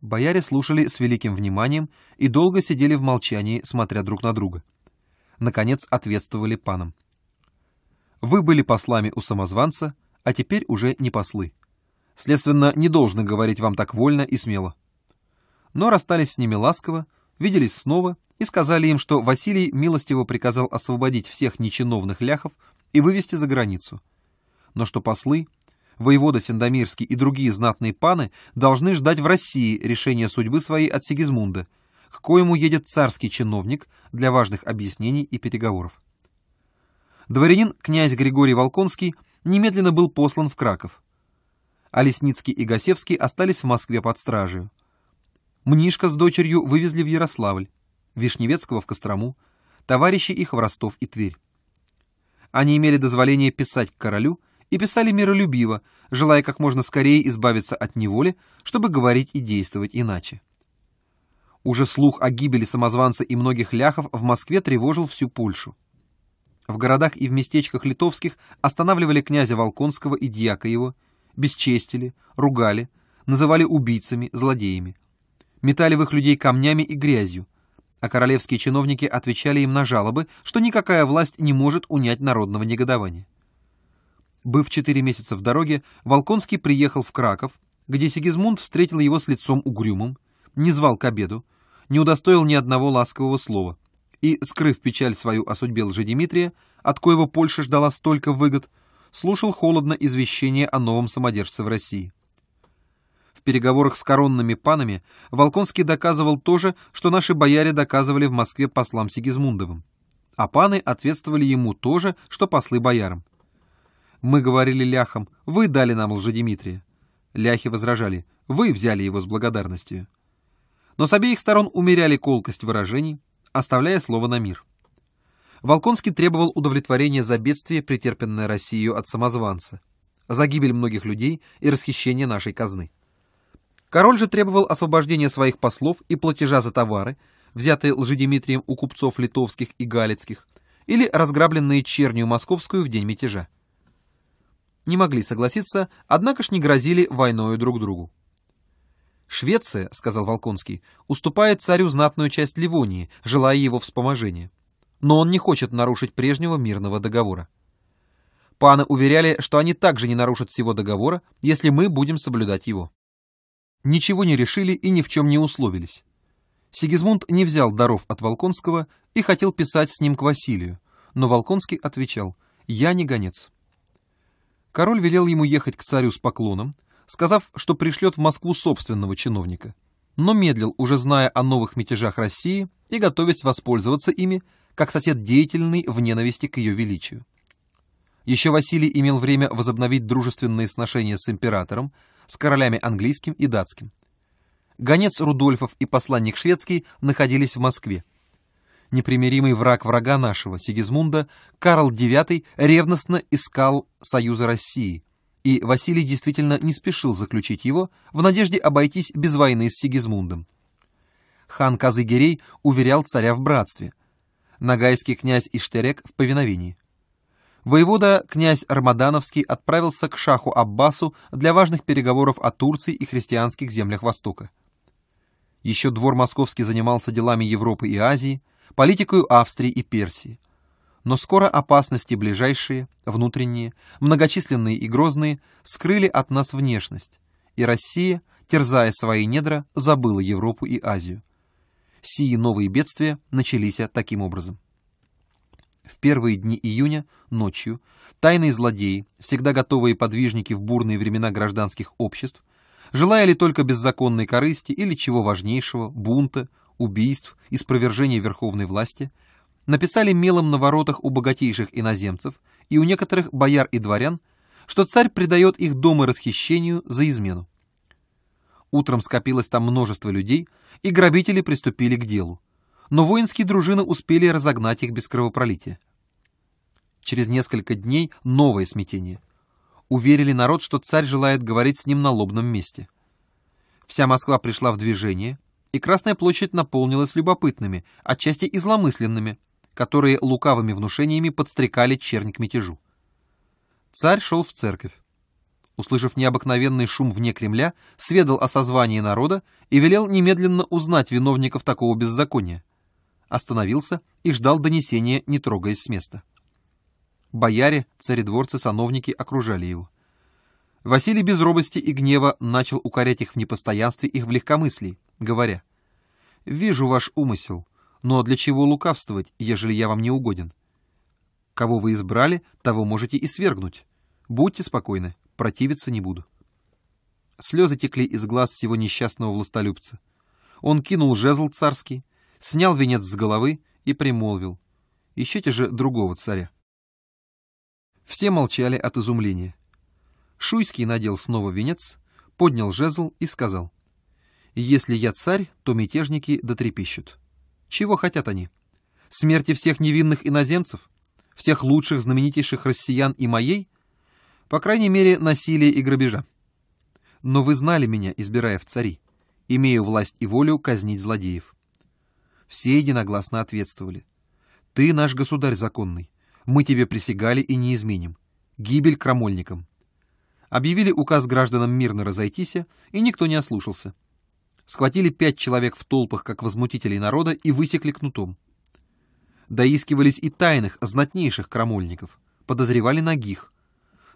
Бояре слушали с великим вниманием и долго сидели в молчании, смотря друг на друга. Наконец ответствовали панам. «Вы были послами у самозванца, а теперь уже не послы. Следственно, не должны говорить вам так вольно и смело». Но расстались с ними ласково, виделись снова и сказали им, что Василий милостиво приказал освободить всех нечиновных ляхов и вывести за границу, но что послы — воевода Сендомирский и другие знатные паны должны ждать в России решения судьбы своей от Сигизмунда, к коему едет царский чиновник для важных объяснений и переговоров. Дворянин князь Григорий Волконский немедленно был послан в Краков, а Лесницкий и Гасевский остались в Москве под стражей. Мнишка с дочерью вывезли в Ярославль, Вишневецкого в Кострому, товарищи их в Ростов и Тверь. Они имели дозволение писать к королю и писали миролюбиво, желая как можно скорее избавиться от неволи, чтобы говорить и действовать иначе. Уже слух о гибели самозванца и многих ляхов в Москве тревожил всю Польшу. В городах и в местечках литовских останавливали князя Волконского и дьяка его, бесчестили, ругали, называли убийцами, злодеями. Метали в их людей камнями и грязью, а королевские чиновники отвечали им на жалобы, что никакая власть не может унять народного негодования. Быв четыре месяца в дороге, Волконский приехал в Краков, где Сигизмунд встретил его с лицом угрюмым, не звал к обеду, не удостоил ни одного ласкового слова и, скрыв печаль свою о судьбе Лжедимитрия, от коего Польша ждала столько выгод, слушал холодно извещение о новом самодержце в России. В переговорах с коронными панами Волконский доказывал то же, что наши бояре доказывали в Москве послам Сигизмундовым, а паны ответствовали ему то же, что послы боярам. Мы говорили ляхам, вы дали нам Лжедимитрия. Ляхи возражали, вы взяли его с благодарностью. Но с обеих сторон умеряли колкость выражений, оставляя слово на мир. Волконский требовал удовлетворения за бедствие, претерпенное Россию от самозванца, за гибель многих людей и расхищение нашей казны. Король же требовал освобождения своих послов и платежа за товары, взятые Лжедимитрием у купцов литовских и галицких, или разграбленные чернию московскую в день мятежа не могли согласиться, однако ж не грозили войною друг другу. «Швеция, — сказал Волконский, — уступает царю знатную часть Ливонии, желая его вспоможения. Но он не хочет нарушить прежнего мирного договора. Паны уверяли, что они также не нарушат всего договора, если мы будем соблюдать его. Ничего не решили и ни в чем не условились. Сигизмунд не взял даров от Волконского и хотел писать с ним к Василию, но Волконский отвечал «Я не гонец» король велел ему ехать к царю с поклоном, сказав, что пришлет в Москву собственного чиновника, но медлил, уже зная о новых мятежах России и готовясь воспользоваться ими, как сосед деятельный в ненависти к ее величию. Еще Василий имел время возобновить дружественные сношения с императором, с королями английским и датским. Гонец Рудольфов и посланник шведский находились в Москве, непримиримый враг врага нашего, Сигизмунда, Карл IX ревностно искал союза России, и Василий действительно не спешил заключить его в надежде обойтись без войны с Сигизмундом. Хан Казыгерей уверял царя в братстве, нагайский князь Иштерек в повиновении. Воевода князь Армадановский отправился к шаху Аббасу для важных переговоров о Турции и христианских землях Востока. Еще двор московский занимался делами Европы и Азии, политику Австрии и Персии. Но скоро опасности ближайшие, внутренние, многочисленные и грозные скрыли от нас внешность, и Россия, терзая свои недра, забыла Европу и Азию. Сии новые бедствия начались таким образом. В первые дни июня, ночью, тайные злодеи, всегда готовые подвижники в бурные времена гражданских обществ, желая ли только беззаконной корысти или чего важнейшего, бунта, убийств и спровержения верховной власти, написали мелом на воротах у богатейших иноземцев и у некоторых бояр и дворян, что царь предает их дом и расхищению за измену. Утром скопилось там множество людей, и грабители приступили к делу, но воинские дружины успели разогнать их без кровопролития. Через несколько дней новое смятение. Уверили народ, что царь желает говорить с ним на лобном месте. Вся Москва пришла в движение – и Красная площадь наполнилась любопытными, отчасти изломысленными, которые лукавыми внушениями подстрекали чернь к мятежу. Царь шел в церковь. Услышав необыкновенный шум вне Кремля, сведал о созвании народа и велел немедленно узнать виновников такого беззакония. Остановился и ждал донесения, не трогаясь с места. Бояре, царедворцы, сановники окружали его. Василий без робости и гнева начал укорять их в непостоянстве их в легкомыслии, говоря, «Вижу ваш умысел, но для чего лукавствовать, ежели я вам не угоден? Кого вы избрали, того можете и свергнуть. Будьте спокойны, противиться не буду». Слезы текли из глаз всего несчастного властолюбца. Он кинул жезл царский, снял венец с головы и примолвил, «Ищите же другого царя». Все молчали от изумления. Шуйский надел снова венец, поднял жезл и сказал. «Если я царь, то мятежники дотрепещут. Чего хотят они? Смерти всех невинных иноземцев? Всех лучших, знаменитейших россиян и моей? По крайней мере, насилие и грабежа. Но вы знали меня, избирая в цари. Имею власть и волю казнить злодеев». Все единогласно ответствовали. «Ты наш государь законный. Мы тебе присягали и не изменим. Гибель крамольникам» объявили указ гражданам мирно разойтись, и никто не ослушался. Схватили пять человек в толпах, как возмутителей народа, и высекли кнутом. Доискивались и тайных, знатнейших крамольников, подозревали ногих.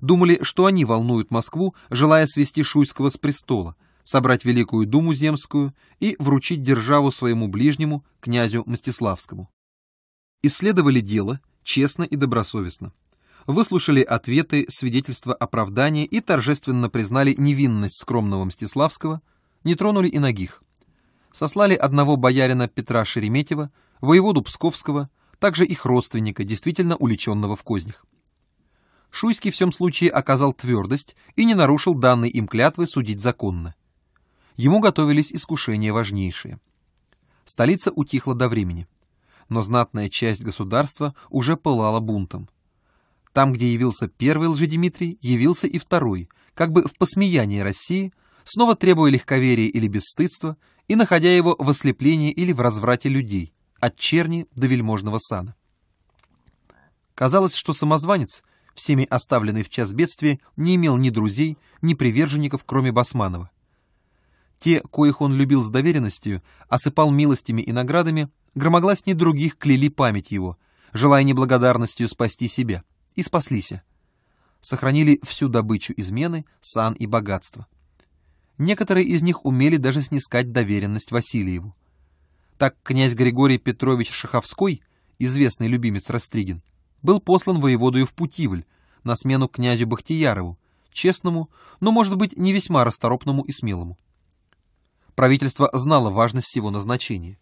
Думали, что они волнуют Москву, желая свести Шуйского с престола, собрать Великую Думу Земскую и вручить державу своему ближнему, князю Мстиславскому. Исследовали дело честно и добросовестно, выслушали ответы, свидетельства оправдания и торжественно признали невинность скромного Мстиславского, не тронули и ногих. Сослали одного боярина Петра Шереметьева, воеводу Псковского, также их родственника, действительно уличенного в кознях. Шуйский в всем случае оказал твердость и не нарушил данной им клятвы судить законно. Ему готовились искушения важнейшие. Столица утихла до времени, но знатная часть государства уже пылала бунтом. Там, где явился первый лжедимитрий, явился и второй, как бы в посмеянии России, снова требуя легковерия или бесстыдства и находя его в ослеплении или в разврате людей, от черни до вельможного сана. Казалось, что самозванец, всеми оставленный в час бедствия, не имел ни друзей, ни приверженников, кроме Басманова. Те, коих он любил с доверенностью, осыпал милостями и наградами, громогласнее других кляли память его, желая неблагодарностью спасти себя – и спаслися. Сохранили всю добычу измены, сан и богатство. Некоторые из них умели даже снискать доверенность Васильеву. Так князь Григорий Петрович Шаховской, известный любимец Растригин, был послан воеводою в Путивль на смену князю Бахтиярову, честному, но, может быть, не весьма расторопному и смелому. Правительство знало важность его назначения.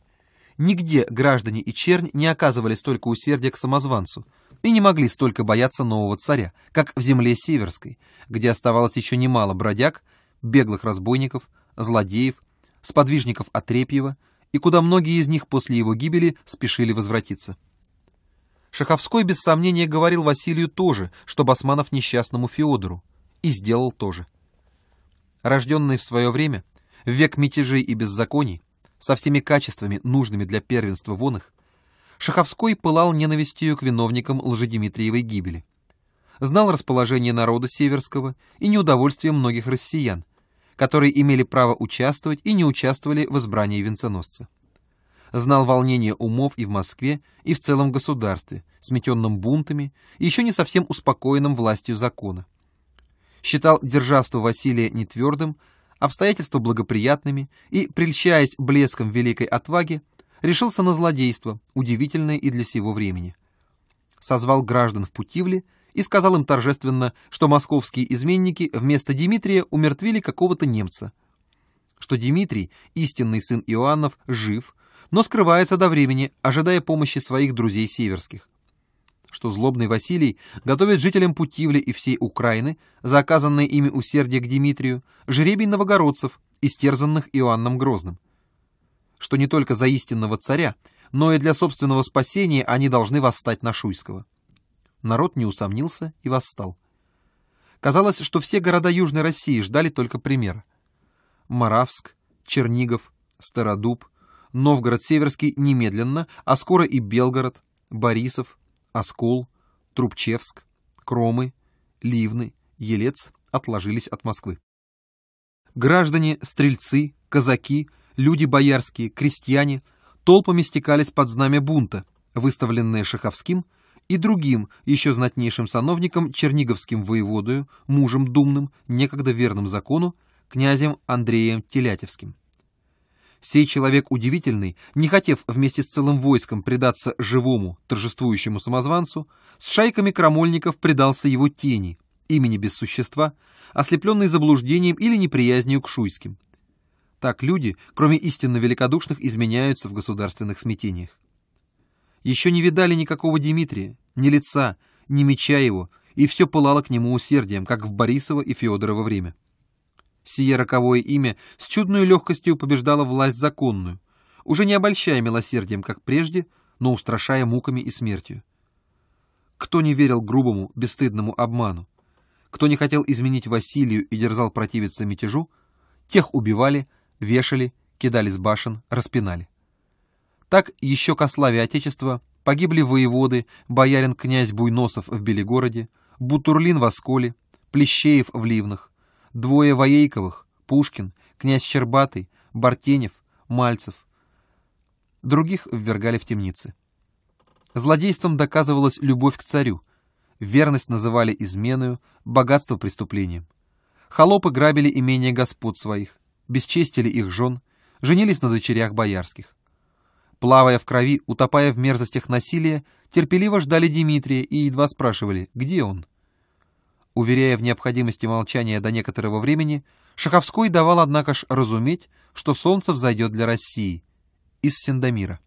Нигде граждане и чернь не оказывали столько усердия к самозванцу и не могли столько бояться нового царя, как в земле Северской, где оставалось еще немало бродяг, беглых разбойников, злодеев, сподвижников Отрепьева, и куда многие из них после его гибели спешили возвратиться. Шаховской без сомнения говорил Василию тоже, что Басманов несчастному Феодору, и сделал тоже. Рожденный в свое время, в век мятежей и беззаконий, со всеми качествами, нужными для первенства вон их, Шаховской пылал ненавистью к виновникам лжедимитриевой гибели. Знал расположение народа Северского и неудовольствие многих россиян, которые имели право участвовать и не участвовали в избрании венценосца. Знал волнение умов и в Москве, и в целом государстве, сметенном бунтами и еще не совсем успокоенным властью закона. Считал державство Василия нетвердым, обстоятельства благоприятными и, прельщаясь блеском великой отваги, решился на злодейство, удивительное и для сего времени. Созвал граждан в Путивле и сказал им торжественно, что московские изменники вместо Дмитрия умертвили какого-то немца, что Дмитрий, истинный сын Иоаннов, жив, но скрывается до времени, ожидая помощи своих друзей северских что злобный Василий готовит жителям Путивли и всей Украины, за оказанное ими усердие к Дмитрию, жребий новогородцев, истерзанных Иоанном Грозным. Что не только за истинного царя, но и для собственного спасения они должны восстать на Шуйского. Народ не усомнился и восстал. Казалось, что все города Южной России ждали только примера. Моравск, Чернигов, Стародуб, Новгород-Северский немедленно, а скоро и Белгород, Борисов, Оскол, Трубчевск, Кромы, Ливны, Елец отложились от Москвы. Граждане, стрельцы, казаки, люди боярские, крестьяне толпами стекались под знамя бунта, выставленное Шаховским и другим еще знатнейшим сановником Черниговским воеводою, мужем думным, некогда верным закону, князем Андреем Телятевским. Сей человек удивительный, не хотев вместе с целым войском предаться живому, торжествующему самозванцу, с шайками крамольников предался его тени, имени без существа, ослепленный заблуждением или неприязнью к шуйским. Так люди, кроме истинно великодушных, изменяются в государственных смятениях. Еще не видали никакого Дмитрия, ни лица, ни меча его, и все пылало к нему усердием, как в Борисово и Феодорово время. Сие роковое имя с чудной легкостью побеждало власть законную, уже не обольщая милосердием, как прежде, но устрашая муками и смертью. Кто не верил грубому, бесстыдному обману? Кто не хотел изменить Василию и дерзал противиться мятежу, тех убивали, вешали, кидали с башен, распинали. Так еще ко славе Отечества погибли воеводы, боярин князь Буйносов в Белигороде, Бутурлин в Осколе, Плещеев в Ливнах, двое Воейковых, Пушкин, князь Щербатый, Бартенев, Мальцев. Других ввергали в темницы. Злодейством доказывалась любовь к царю, верность называли изменою, богатство преступлением. Холопы грабили имения господ своих, бесчестили их жен, женились на дочерях боярских. Плавая в крови, утопая в мерзостях насилия, терпеливо ждали Дмитрия и едва спрашивали, где он. Уверяя в необходимости молчания до некоторого времени, Шаховской давал, однако ж, разуметь, что солнце взойдет для России из Сендомира.